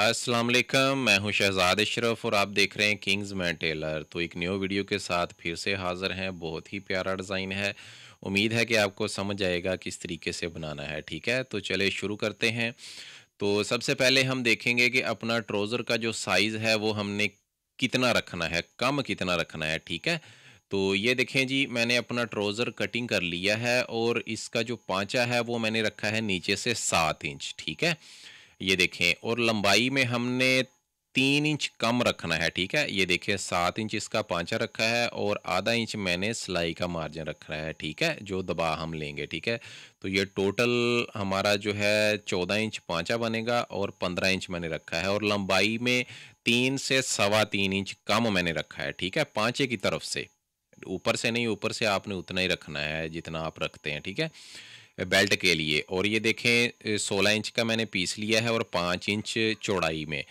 असलम मैं हूं शहजाद अशरफ और आप देख रहे हैं किंग्स मैन टेलर तो एक न्यू वीडियो के साथ फिर से हाज़िर हैं बहुत ही प्यारा डिज़ाइन है उम्मीद है कि आपको समझ आएगा किस तरीके से बनाना है ठीक है तो चले शुरू करते हैं तो सबसे पहले हम देखेंगे कि अपना ट्रोज़र का जो साइज़ है वो हमने कितना रखना है कम कितना रखना है ठीक है तो ये देखें जी मैंने अपना ट्रोज़र कटिंग कर लिया है और इसका जो पाँचा है वो मैंने रखा है नीचे से सात इंच ठीक है ये देखें और लंबाई में हमने तीन इंच कम रखना है ठीक है ये देखिए सात इंच इसका पाँचा रखा है और आधा इंच मैंने सिलाई का मार्जिन रखा है ठीक है जो दबा हम लेंगे ठीक है तो ये टोटल हमारा जो है चौदह इंच पाँचा बनेगा और पंद्रह इंच मैंने रखा है और लंबाई में तीन से सवा तीन इंच कम मैंने रखा है ठीक है पाँचे की तरफ से ऊपर से नहीं ऊपर से आपने उतना ही रखना है जितना आप रखते हैं ठीक है बेल्ट के लिए और ये देखें सोलह इंच का मैंने पीस लिया है और पाँच इंच चौड़ाई में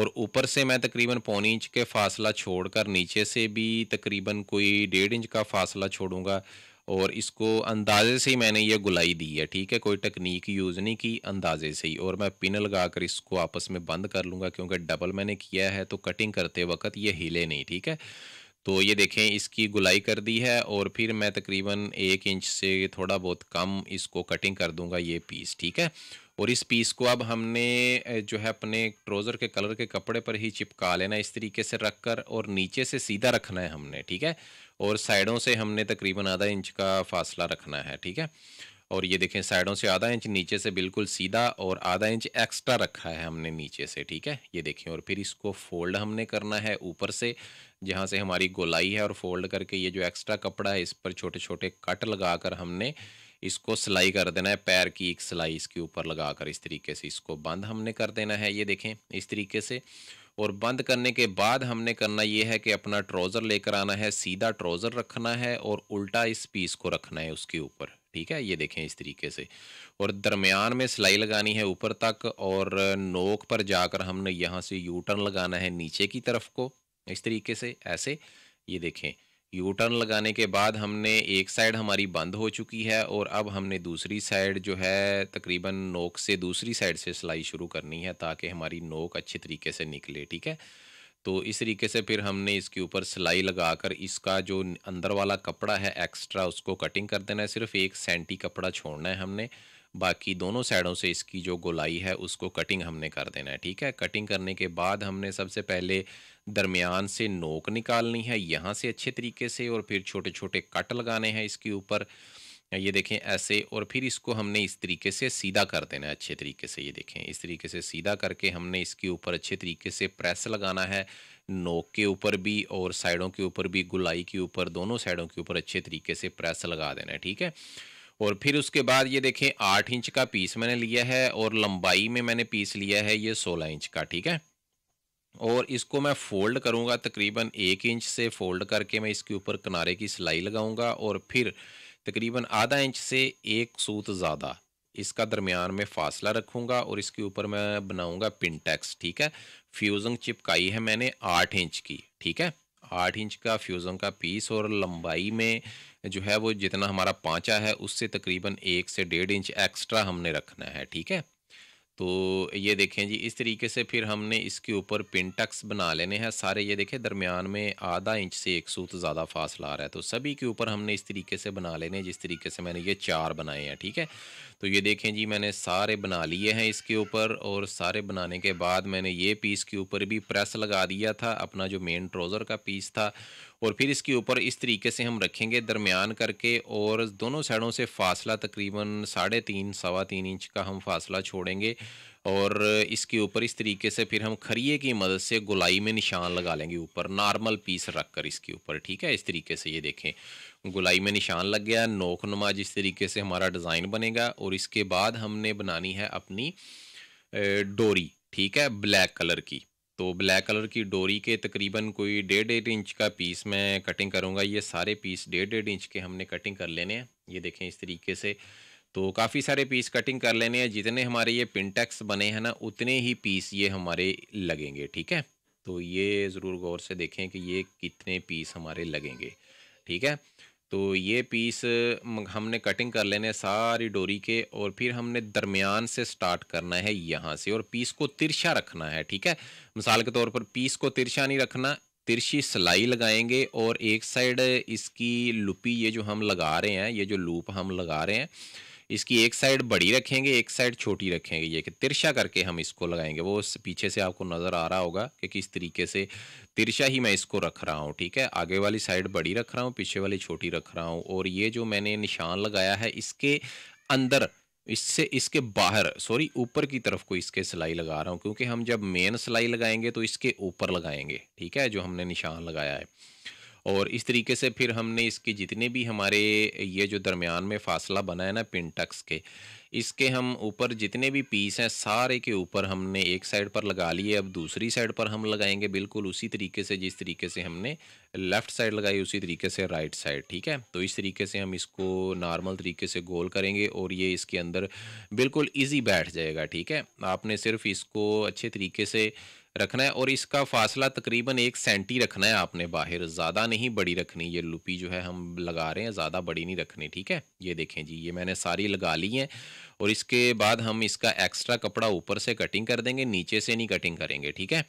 और ऊपर से मैं तकरीबन पौने इंच के फासला छोड़कर नीचे से भी तकरीबन कोई डेढ़ इंच का फासला छोड़ूंगा और इसको अंदाज़े से ही मैंने ये गुलाई दी है ठीक है कोई टेक्निक यूज़ नहीं की अंदाज़े से ही और मैं पिन लगा कर इसको आपस में बंद कर लूँगा क्योंकि डबल मैंने किया है तो कटिंग करते वक्त ये हिले नहीं ठीक है तो ये देखें इसकी गुलाई कर दी है और फिर मैं तकरीबन एक इंच से थोड़ा बहुत कम इसको कटिंग कर दूंगा ये पीस ठीक है और इस पीस को अब हमने जो है अपने ट्रोज़र के कलर के कपड़े पर ही चिपका लेना इस तरीके से रख कर और नीचे से सीधा रखना है हमने ठीक है और साइडों से हमने तकरीबन आधा इंच का फासला रखना है ठीक है और ये देखें साइडों से आधा इंच नीचे से बिल्कुल सीधा और आधा इंच एक्स्ट्रा रखा है हमने नीचे से ठीक है ये देखें और फिर इसको फोल्ड हमने करना है ऊपर से जहाँ से हमारी गोलाई है और फोल्ड करके ये जो एक्स्ट्रा कपड़ा है इस पर छोटे छोटे कट लगा कर हमने इसको सिलाई कर देना है पैर की एक सिलाई इसके ऊपर लगा कर इस तरीके से इसको बंद हमने कर देना है ये देखें इस तरीके से और बंद करने के बाद हमने करना ये है कि अपना ट्राउज़र लेकर आना है सीधा ट्राउज़र रखना है और उल्टा इस पीस को रखना है उसके ऊपर ठीक है ये देखें इस तरीके से और दरमियान में सिलाई लगानी है ऊपर तक और नोक पर जाकर हमने यहाँ से यूटर्न लगाना है नीचे की तरफ को इस तरीके से ऐसे ये देखें यू टर्न लगाने के बाद हमने एक साइड हमारी बंद हो चुकी है और अब हमने दूसरी साइड जो है तकरीबन नोक से दूसरी साइड से सिलाई शुरू करनी है ताकि हमारी नोक अच्छे तरीके से निकले ठीक है तो इस तरीके से फिर हमने इसके ऊपर सिलाई लगाकर इसका जो अंदर वाला कपड़ा है एक्स्ट्रा उसको कटिंग कर देना है सिर्फ एक सेंटी कपड़ा छोड़ना है हमने बाकी दोनों साइडों से इसकी जो गोलाई है उसको कटिंग हमने कर देना है ठीक है कटिंग करने के बाद हमने सबसे पहले दरमियान से नोक निकालनी है यहाँ से अच्छे तरीके से और फिर छोटे छोटे कट लगाने हैं इसके ऊपर ये देखें ऐसे और फिर इसको हमने इस तरीके से सीधा कर देना है अच्छे तरीके से ये देखें इस तरीके से सीधा करके हमने इसके ऊपर अच्छे तरीके से प्रेस लगाना है नोक के ऊपर भी और साइडों के ऊपर भी गुलाई के ऊपर दोनों साइडों के ऊपर अच्छे तरीके से प्रेस लगा देना है ठीक है और फिर उसके बाद ये देखें आठ इंच का पीस मैंने लिया है और लंबाई में मैंने पीस लिया है ये सोलह इंच का ठीक है और इसको मैं फोल्ड करूँगा तकरीबन एक इंच से फोल्ड करके मैं इसके ऊपर किनारे की सिलाई लगाऊंगा और फिर तकरीबन आधा इंच से एक सूत ज़्यादा इसका दरमियान में फासला रखूँगा और इसके ऊपर मैं बनाऊँगा पिनटेक्स ठीक है फ्यूज़िंग चिपकाई है मैंने आठ इंच की ठीक है आठ इंच का फ्यूज़न का पीस और लंबाई में जो है वो जितना हमारा पाँचा है उससे तकरीबन एक से डेढ़ इंच एक्स्ट्रा हमने रखना है ठीक है तो ये देखें जी इस तरीके से फिर हमने इसके ऊपर पिनटक्स बना लेने हैं सारे ये देखें दरमियान में आधा इंच से एक सूत ज़्यादा फासला आ रहा है तो सभी के ऊपर हमने इस तरीके से बना लेने हैं जिस तरीके से मैंने ये चार बनाए हैं ठीक है तो ये देखें जी मैंने सारे बना लिए हैं इसके ऊपर और सारे बनाने के बाद मैंने ये पीस के ऊपर भी प्रेस लगा दिया था अपना जो मेन ट्रोज़र का पीस था और फिर इसके ऊपर इस तरीके से हम रखेंगे दरमियान करके और दोनों साइडों से फासला तकरीबन साढ़े तीन सवा तीन इंच का हम फासला छोड़ेंगे और इसके ऊपर इस तरीके से फिर हम खरिए की मदद से गुलाई में निशान लगा लेंगे ऊपर नॉर्मल पीस रख कर इसके ऊपर ठीक है इस तरीके से ये देखें गुलाई में निशान लग गया नोक नुमा जिस तरीके से हमारा डिज़ाइन बनेगा और इसके बाद हमने बनानी है अपनी डोरी ठीक है ब्लैक कलर की तो ब्लैक कलर की डोरी के तकरीबन कोई डेढ़ डेढ़ इंच का पीस मैं कटिंग करूँगा ये सारे पीस डेढ़ डेढ़ इंच के हमने कटिंग कर लेने हैं ये देखें इस तरीके से तो काफ़ी सारे पीस कटिंग कर लेने हैं जितने हमारे ये पिनटेक्स बने हैं ना उतने ही पीस ये हमारे लगेंगे ठीक है तो ये ज़रूर गौर से देखें कि ये कितने पीस हमारे लगेंगे ठीक है तो ये पीस हमने कटिंग कर लेने सारी डोरी के और फिर हमने दरमियान से स्टार्ट करना है यहाँ से और पीस को तिरछा रखना है ठीक है मिसाल के तौर पर पीस को तिरछा नहीं रखना तिरछी सिलाई लगाएंगे और एक साइड इसकी लुपी ये जो हम लगा रहे हैं ये जो लूप हम लगा रहे हैं इसकी एक साइड बड़ी रखेंगे एक साइड छोटी रखेंगे ये कि तिरछा करके हम इसको लगाएंगे वो पीछे से आपको नज़र आ रहा होगा कि किस तरीके से तिरछा ही मैं इसको रख रहा हूँ ठीक है आगे वाली साइड बड़ी रख रहा हूँ पीछे वाली छोटी रख रहा हूँ और ये जो मैंने निशान लगाया है इसके अंदर इससे इसके बाहर सॉरी ऊपर की तरफ को इसके सिलाई लगा रहा हूँ क्योंकि हम जब मेन सिलाई लगाएंगे तो इसके ऊपर लगाएंगे ठीक है जो हमने निशान लगाया है और इस तरीके से फिर हमने इसके जितने भी हमारे ये जो दरमियान में फ़ासला बना है ना पिनटक्स के इसके हम ऊपर जितने भी पीस हैं सारे के ऊपर हमने एक साइड पर लगा लिए अब दूसरी साइड पर हम लगाएंगे बिल्कुल उसी तरीके से जिस तरीके से हमने लेफ़्ट साइड लगाई उसी तरीके से राइट साइड ठीक है तो इस तरीके से हम इसको नॉर्मल तरीके से गोल करेंगे और ये इसके अंदर बिल्कुल ईजी बैठ जाएगा ठीक है आपने सिर्फ इसको अच्छे तरीके से रखना है और इसका फासला तकरीबन एक सेंटी रखना है आपने बाहर ज़्यादा नहीं बड़ी रखनी ये लुपी जो है हम लगा रहे हैं ज़्यादा बड़ी नहीं रखनी ठीक है ये देखें जी ये मैंने सारी लगा ली है और इसके बाद हम इसका एक्स्ट्रा कपड़ा ऊपर से कटिंग कर देंगे नीचे से नहीं कटिंग करेंगे ठीक है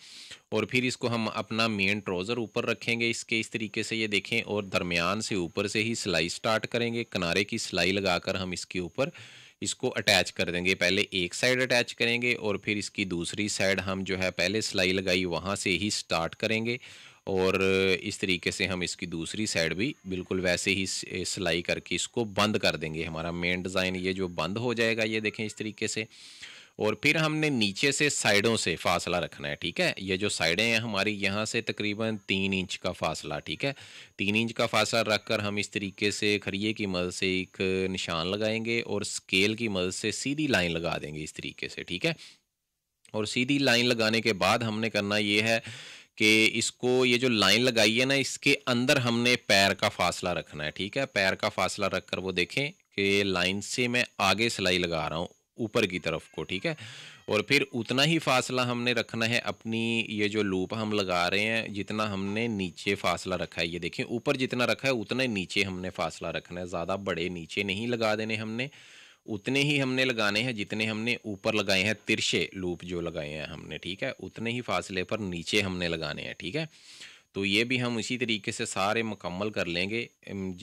और फिर इसको हम अपना मेन ट्रोज़र ऊपर रखेंगे इसके इस तरीके से ये देखें और दरमियान से ऊपर से ही सिलाई स्टार्ट करेंगे किनारे की सिलाई लगा हम इसके ऊपर इसको अटैच कर देंगे पहले एक साइड अटैच करेंगे और फिर इसकी दूसरी साइड हम जो है पहले सिलाई लगाई वहाँ से ही स्टार्ट करेंगे और इस तरीके से हम इसकी दूसरी साइड भी बिल्कुल वैसे ही सिलाई करके इसको बंद कर देंगे हमारा मेन डिज़ाइन ये जो बंद हो जाएगा ये देखें इस तरीके से और फिर हमने नीचे से साइडों से फासला रखना है ठीक है ये जो साइडें हैं हमारी यहाँ से तकरीबन तीन इंच का फासला ठीक है तीन इंच का फासला रख कर हम इस तरीके से खरिए की मदद से एक निशान लगाएंगे और स्केल की मदद से सीधी लाइन लगा देंगे इस तरीके से ठीक है और सीधी लाइन लगाने के बाद हमने करना ये है कि इसको ये जो लाइन लगाई है ना इसके अंदर हमने पैर का फासला रखना है ठीक है पैर का फासला रख कर वो देखें कि लाइन से मैं आगे सिलाई लगा रहा हूँ ऊपर की तरफ को ठीक है और फिर उतना ही फासला हमने रखना है अपनी ये जो लूप हम लगा रहे हैं जितना हमने नीचे फासला रखा है ये देखिए ऊपर जितना रखा है उतना नीचे हमने फासला रखना है ज़्यादा बड़े नीचे नहीं लगा देने हमने उतने ही हमने लगाने हैं जितने हमने ऊपर लगाए हैं तिरछे लूप जो लगाए हैं हमने ठीक है उतने ही फासले पर नीचे हमने लगाने हैं ठीक है तो ये भी हम इसी तरीके से सारे मुकम्मल कर लेंगे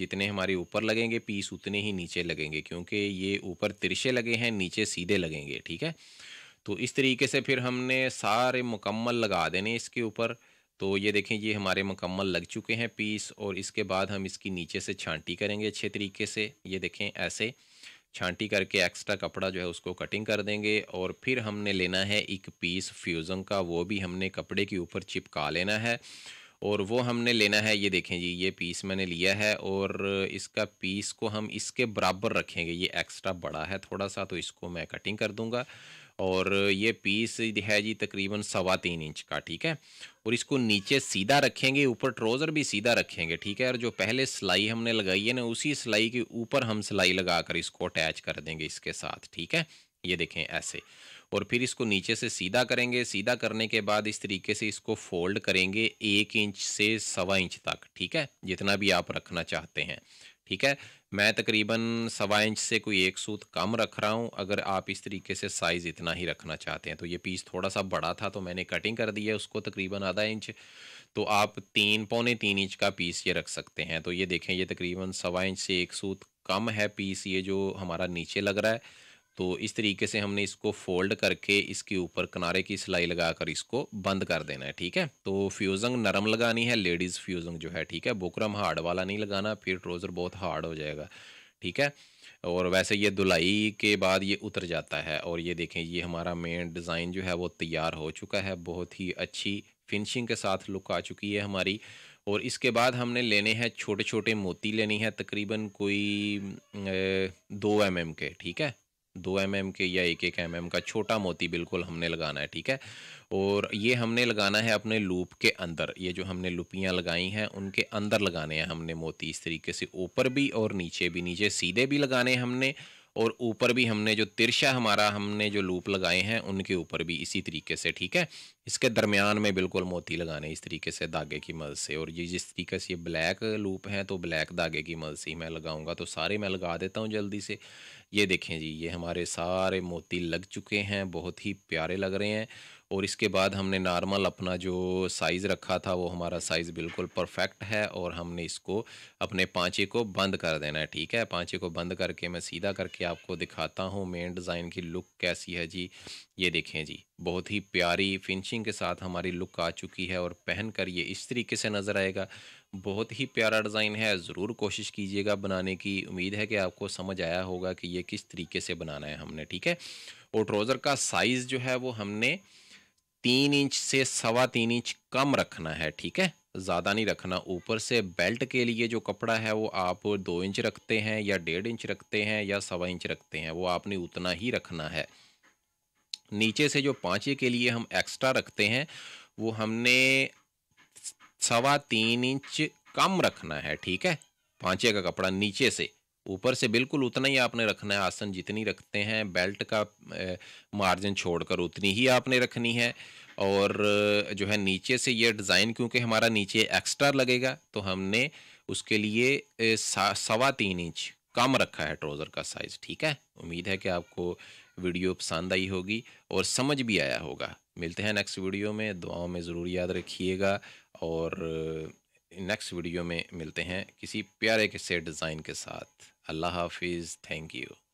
जितने हमारे ऊपर लगेंगे पीस उतने ही नीचे लगेंगे क्योंकि ये ऊपर तिरछे लगे हैं नीचे सीधे लगेंगे ठीक है तो इस तरीके से फिर हमने सारे मुकम्मल लगा देने इसके ऊपर तो ये देखें ये हमारे मुकम्मल लग चुके हैं पीस और इसके बाद हम इसकी नीचे से छांटी करेंगे अच्छे तरीके से ये देखें ऐसे छांटी करके एक्स्ट्रा कपड़ा जो है उसको कटिंग कर देंगे और फिर हमने लेना है एक पीस फ्यूज़न का वो भी हमने कपड़े के ऊपर चिपका लेना है और वो हमने लेना है ये देखें जी ये पीस मैंने लिया है और इसका पीस को हम इसके बराबर रखेंगे ये एक्स्ट्रा बड़ा है थोड़ा सा तो इसको मैं कटिंग कर दूंगा और ये पीस है जी तकरीबन सवा तीन इंच का ठीक है और इसको नीचे सीधा रखेंगे ऊपर ट्रोज़र भी सीधा रखेंगे ठीक है और जो पहले सिलाई हमने लगाई है ना उसी सिलाई के ऊपर हम सिलाई लगा कर इसको अटैच कर देंगे इसके साथ ठीक है ये देखें ऐसे और फिर इसको नीचे से सीधा करेंगे सीधा करने के बाद इस तरीके से इसको फोल्ड करेंगे एक इंच से सवा इंच तक ठीक है जितना भी आप रखना चाहते हैं ठीक है मैं तकरीबन सवा इंच से कोई एक सूत कम रख रहा हूँ अगर आप इस तरीके से साइज़ इतना ही रखना चाहते हैं तो ये पीस थोड़ा सा बड़ा था तो मैंने कटिंग कर दी है उसको तकरीबन आधा इंच तो आप तीन पौने तीन इंच का पीस ये रख सकते हैं तो ये देखें ये तकरीबन सवा इंच से एक सूत कम है पीस ये जो हमारा नीचे लग रहा है तो इस तरीके से हमने इसको फोल्ड करके इसके ऊपर किनारे की सिलाई लगाकर इसको बंद कर देना है ठीक है तो फ्यूजंग नरम लगानी है लेडीज़ फ्यूजंग जो है ठीक है बुकरम हार्ड वाला नहीं लगाना फिर ट्रोज़र बहुत हार्ड हो जाएगा ठीक है और वैसे ये धुलाई के बाद ये उतर जाता है और ये देखें ये हमारा मेन डिज़ाइन जो है वो तैयार हो चुका है बहुत ही अच्छी फिनिशिंग के साथ लुक आ चुकी है हमारी और इसके बाद हमने लेने हैं छोटे छोटे मोती लेनी है तकरीबन कोई दो एम एम के ठीक है दो एम mm के या एक एक एम mm का छोटा मोती बिल्कुल हमने लगाना है ठीक है और ये हमने लगाना है अपने लूप के अंदर ये जो हमने लुपियाँ लगाई हैं उनके अंदर लगाने हैं हमने मोती इस तरीके से ऊपर भी और नीचे भी नीचे सीधे भी लगाने हमने और ऊपर भी हमने जो तिरछा हमारा हमने जो लूप लगाए हैं उनके ऊपर भी इसी तरीके से ठीक है इसके दरमियान में बिल्कुल मोती लगाने इस तरीके से धागे की मदद से और ये जिस तरीके से ये ब्लैक लूप हैं तो ब्लैक धागे की मदद से ही मैं लगाऊंगा तो सारे मैं लगा देता हूँ जल्दी से ये देखें जी ये हमारे सारे मोती लग चुके हैं बहुत ही प्यारे लग रहे हैं और इसके बाद हमने नॉर्मल अपना जो साइज़ रखा था वो हमारा साइज़ बिल्कुल परफेक्ट है और हमने इसको अपने पाँचे को बंद कर देना है ठीक है पाँचे को बंद करके मैं सीधा करके आपको दिखाता हूँ मेन डिज़ाइन की लुक कैसी है जी ये देखें जी बहुत ही प्यारी फिनिशिंग के साथ हमारी लुक आ चुकी है और पहन कर ये इस तरीके से नज़र आएगा बहुत ही प्यारा डिज़ाइन है ज़रूर कोशिश कीजिएगा बनाने की उम्मीद है कि आपको समझ आया होगा कि ये किस तरीके से बनाना है हमने ठीक है और ट्रोज़र का साइज़ जो है वो हमने तीन इंच से सवा तीन इंच कम रखना है ठीक है ज़्यादा नहीं रखना ऊपर से बेल्ट के लिए जो कपड़ा है वो आप दो इंच रखते हैं या डेढ़ इंच रखते हैं या सवा इंच रखते हैं वो आपने उतना ही रखना है नीचे से जो पाँचे के लिए हम एक्स्ट्रा रखते हैं वो हमने सवा तीन इंच कम रखना है ठीक है पांचे का कपड़ा नीचे से ऊपर से बिल्कुल उतना ही आपने रखना है आसन जितनी रखते हैं बेल्ट का मार्जिन छोड़कर उतनी ही आपने रखनी है और जो है नीचे से ये डिज़ाइन क्योंकि हमारा नीचे एक्स्ट्रा लगेगा तो हमने उसके लिए सवा तीन इंच कम रखा है ट्राउज़र का साइज़ ठीक है उम्मीद है कि आपको वीडियो पसंद आई होगी और समझ भी आया होगा मिलते हैं नेक्स्ट वीडियो में दुआओं में ज़रूर याद रखिएगा और नेक्स्ट वीडियो में मिलते हैं किसी प्यारे के से डिज़ाइन के साथ अल्लाह हाफिज़ थैंक यू